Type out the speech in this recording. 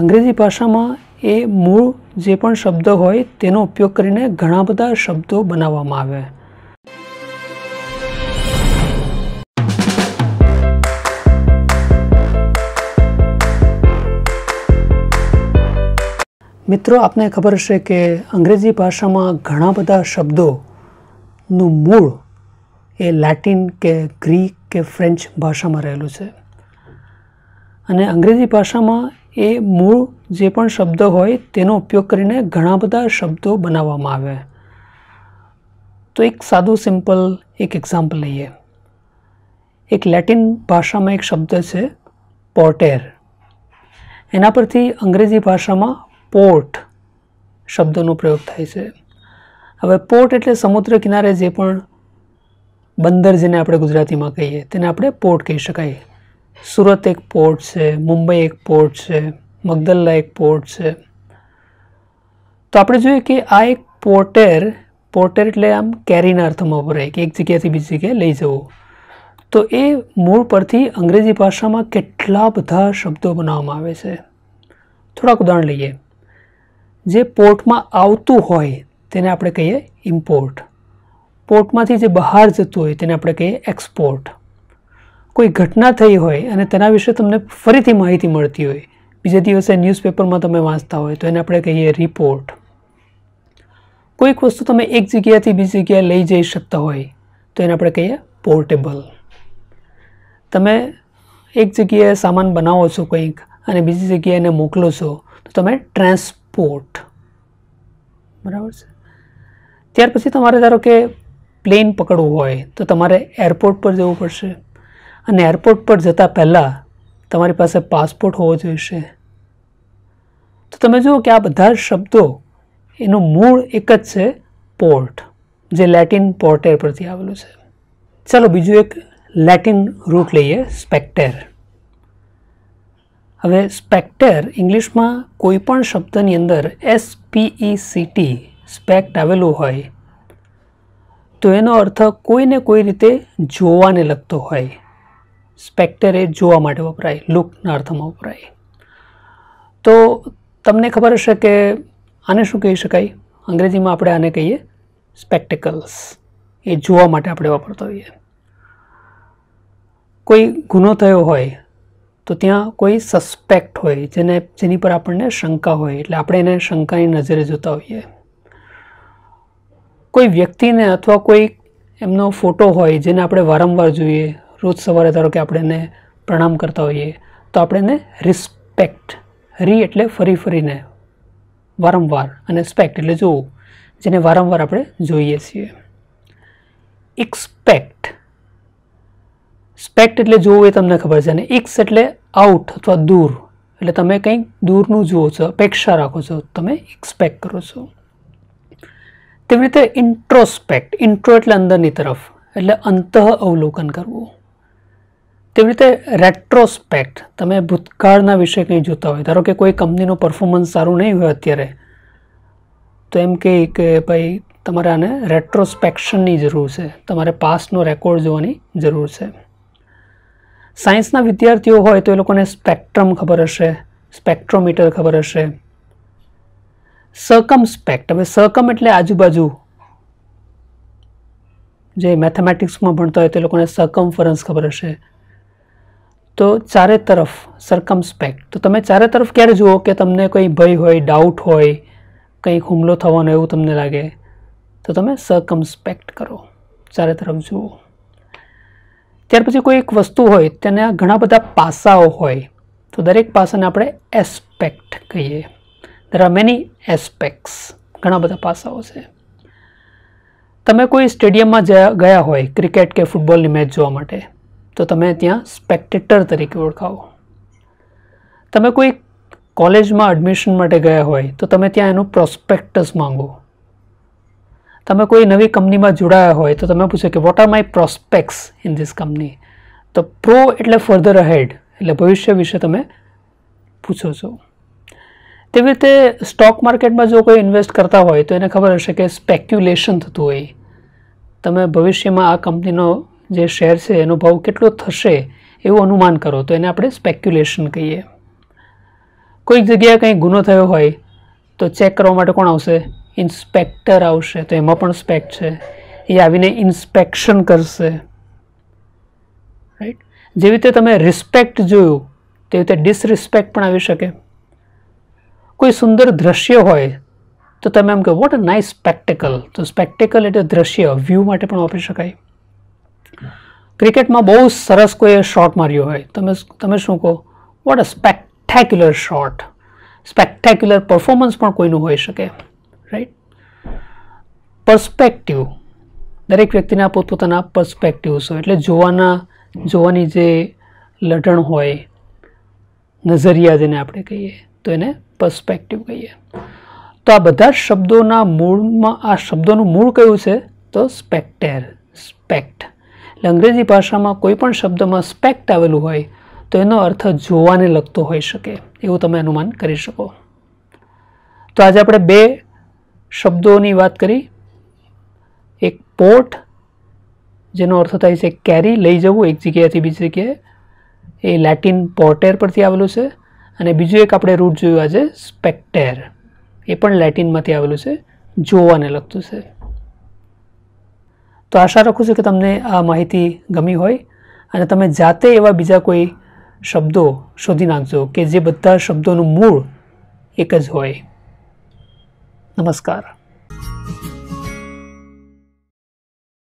અંગ્રેજી ભાષામાં એ મૂળ જે પણ શબ્દ હોય તેનો ઉપયોગ કરીને ઘણા બધા શબ્દો બનાવવામાં આવે મિત્રો આપને ખબર છે કે અંગ્રેજી ભાષામાં ઘણા બધા શબ્દોનું મૂળ એ લેટિન કે ગ્રીક કે ફ્રેન્ચ ભાષામાં રહેલું છે અને અંગ્રેજી ભાષામાં એ મૂળ જે પણ શબ્દ હોય તેનો ઉપયોગ કરીને ઘણા બધા શબ્દો બનાવવામાં આવે તો એક સાદું સિમ્પલ એક એક્ઝામ્પલ લઈએ એક લેટિન ભાષામાં એક શબ્દ છે પોર્ટેર એના પરથી અંગ્રેજી ભાષામાં પોર્ટ શબ્દનો પ્રયોગ થાય છે હવે પોર્ટ એટલે સમુદ્ર કિનારે જે પણ બંદર જેને આપણે ગુજરાતીમાં કહીએ તેને આપણે પોર્ટ કહી શકાય સુરત એક પોર્ટ છે મુંબઈ એક પોર્ટ છે મગદલ્લા એક પોર્ટ છે તો આપણે જોઈએ કે આ એક પોર્ટેર પોર્ટેર એટલે આમ કેરીના અર્થમાં વપરાય કે એક જગ્યાથી બીજી જગ્યાએ લઈ જવું તો એ મૂળ પરથી અંગ્રેજી ભાષામાં કેટલા બધા શબ્દો બનાવવામાં આવે છે થોડાક ઉદાહરણ લઈએ જે પોર્ટમાં આવતું હોય તેને આપણે કહીએ ઇમ્પોર્ટ પોર્ટમાંથી જે બહાર જતું હોય તેને આપણે કહીએ એક્સપોર્ટ કોઈ ઘટના થઈ હોય અને તેના વિશે તમને ફરીથી માહિતી મળતી હોય બીજા દિવસે ન્યૂઝપેપરમાં તમે વાંચતા હોય તો એને આપણે કહીએ રિપોર્ટ કોઈક વસ્તુ તમે એક જગ્યાએથી બીજી જગ્યાએ લઈ જઈ શકતા હોય તો એને આપણે કહીએ પોર્ટેબલ તમે એક જગ્યાએ સામાન બનાવો છો કંઈક અને બીજી જગ્યાએ એને મોકલો છો તો તમે ટ્રાન્સપોર્ટ બરાબર છે ત્યાર પછી તમારે ધારો કે પ્લેન પકડવું હોય તો તમારે એરપોર્ટ પર જવું પડશે અને એરપોર્ટ પર જતાં પહેલાં તમારી પાસે પાસપોર્ટ હોવો જોઈશે તો તમે જુઓ કે આ બધા શબ્દો એનું મૂળ એક જ છે પોર્ટ જે લેટિન પોર્ટેર પરથી આવેલું છે ચાલો બીજું એક લેટિન રૂટ લઈએ સ્પેક્ટેર હવે સ્પેક્ટેર ઇંગ્લિશમાં કોઈ પણ શબ્દની અંદર એસ પીઈ સીટી સ્પેક્ટ આવેલું હોય તો એનો અર્થ કોઈને કોઈ રીતે જોવાને લગતો હોય સ્પેક્ટર જોવા માટે વપરાય લુકના અર્થમાં વપરાય તો તમને ખબર હશે કે આને શું કહી શકાય અંગ્રેજીમાં આપણે આને કહીએ સ્પેક્ટેકલ્સ એ જોવા માટે આપણે વાપરતા હોઈએ કોઈ ગુનો થયો હોય તો ત્યાં કોઈ સસ્પેક્ટ હોય જેને જેની પર આપણને શંકા હોય એટલે આપણે એને શંકાની નજરે જોતા હોઈએ કોઈ વ્યક્તિને અથવા કોઈ એમનો ફોટો હોય જેને આપણે વારંવાર જોઈએ રોજ સવારે ધારો કે આપણે એને પ્રણામ કરતા હોઈએ તો આપણે એને રિસ્પેક્ટ રી એટલે ફરી ફરીને વારંવાર અને સ્પેક્ટ એટલે જોવું જેને વારંવાર આપણે જોઈએ છીએ એક્સપેક્ટ સ્પેક્ટ એટલે જોવું એ તમને ખબર છે અને એક્સ એટલે આઉટ અથવા દૂર એટલે તમે કંઈક દૂરનું જુઓ છો અપેક્ષા રાખો છો તમે એક્સપેક્ટ કરો છો તેવી રીતે ઇન્ટ્રોસ્પેક્ટ ઇન્ટ્રો એટલે અંદરની તરફ એટલે અંતઃ અવલોકન કરવું તેવી રીતે રેટ્રોસ્પેક્ટ તમે ભૂતકાળના વિશે કંઈ જોતા હોય ધારો કે કોઈ કંપનીનું પરફોર્મન્સ સારું નહીં હોય અત્યારે તો એમ કહે કે ભાઈ તમારે આને રેટ્રોસ્પેક્શનની જરૂર છે તમારે પાસ્ટનો રેકોર્ડ જોવાની જરૂર છે સાયન્સના વિદ્યાર્થીઓ હોય તો એ લોકોને સ્પેક્ટ્રમ ખબર હશે સ્પેક્ટ્રોમીટર ખબર હશે સ્પેક્ટ હવે સકમ એટલે આજુબાજુ જે મેથેમેટિક્સમાં ભણતા હોય તે લોકોને સર્કમફરન્સ ખબર હશે તો ચારે તરફ સરકમસ્પેક્ટ તો તમે ચારે તરફ ક્યારે જુઓ કે તમને કંઈ ભય હોય ડાઉટ હોય કંઈક હુમલો થવાનો એવું તમને લાગે તો તમે સરકમસ્પેક્ટ કરો ચારે તરફ જુઓ ત્યાર પછી કોઈ એક વસ્તુ હોય તેના ઘણા બધા પાસાઓ હોય તો દરેક પાસાને આપણે એસ્પેક્ટ કહીએ દેર આર મેની એસ્પેક્ટ્સ ઘણા બધા પાસાઓ છે તમે કોઈ સ્ટેડિયમમાં ગયા હોય ક્રિકેટ કે ફૂટબોલની મેચ જોવા માટે તો તમે ત્યાં સ્પેક્ટેટર તરીકે ઓળખાવો તમે કોઈ કોલેજમાં એડમિશન માટે ગયા હોય તો તમે ત્યાં એનું પ્રોસ્પેક્ટસ માંગો તમે કોઈ નવી કંપનીમાં જોડાયા હોય તો તમે પૂછો કે what are my prospects in this company તો પ્રો એટલે ફર્ધર અહેડ એટલે ભવિષ્ય વિશે તમે પૂછો છો તેવી રીતે સ્ટોક માર્કેટમાં જો કોઈ ઇન્વેસ્ટ કરતા હોય તો એને ખબર હશે કે સ્પેક્યુલેશન થતું હોય તમે ભવિષ્યમાં આ કંપનીનો જે શેર છે એનો ભાવ કેટલો થશે એવું અનુમાન કરો તો એને આપણે સ્પેક્યુલેશન કહીએ કોઈક જગ્યાએ કંઈ ગુનો થયો હોય તો ચેક કરવા માટે કોણ આવશે ઇન્સ્પેક્ટર આવશે તો એમાં પણ સ્પેક છે એ આવીને ઇન્સ્પેક્શન કરશે રાઈટ જેવી રીતે તમે રિસ્પેક્ટ જોયું તેવી રીતે ડિસરિસ્પેક્ટ પણ આવી શકે કોઈ સુંદર દ્રશ્ય હોય તો તમે એમ કહો વોટ અ નાઇસ સ્પેક્ટેકલ તો સ્પેક્ટેકલ એટલે દ્રશ્ય વ્યૂ માટે પણ વાપરી શકાય ક્રિકેટમાં બહુ સરસ કોઈએ શોટ માર્યો હોય તમે તમે શું કહો what a spectacular shot spectacular performance પણ કોઈનું હોઈ શકે રાઈટ પર્સપેક્ટિવ દરેક વ્યક્તિના પોતપોતાના પર્સપેક્ટિવ્સ હોય એટલે જોવાના જોવાની જે લઢણ હોય નજરિયા જેને આપણે કહીએ તો એને પર્સપેક્ટિવ કહીએ તો આ બધા શબ્દોના મૂળમાં આ શબ્દોનું મૂળ કયું છે તો સ્પેક્ટેર સ્પેક્ટ અંગ્રેજી ભાષામાં કોઈ પણ શબ્દમાં સ્પેક્ટ આવેલું હોય તો એનો અર્થ જોવાને લગતો હોઈ શકે એવું તમે અનુમાન કરી શકો તો આજે આપણે બે શબ્દોની વાત કરી એક પોર્ટ જેનો અર્થ થાય છે કેરી લઈ જવું એક જગ્યાએથી બીજી જગ્યાએ એ લેટિન પોર્ટેર પરથી આવેલું છે અને બીજું એક આપણે રૂટ જોયું આજે સ્પેક્ટેર એ પણ લેટિનમાંથી આવેલું છે જોવાને લગતું છે તો આશા રાખું છું કે તમને આ માહિતી ગમી હોય અને તમે જાતે એવા બીજા કોઈ શબ્દો શોધી નાખજો કે જે બધા શબ્દોનું મૂળ એક જ હોય નમસ્કાર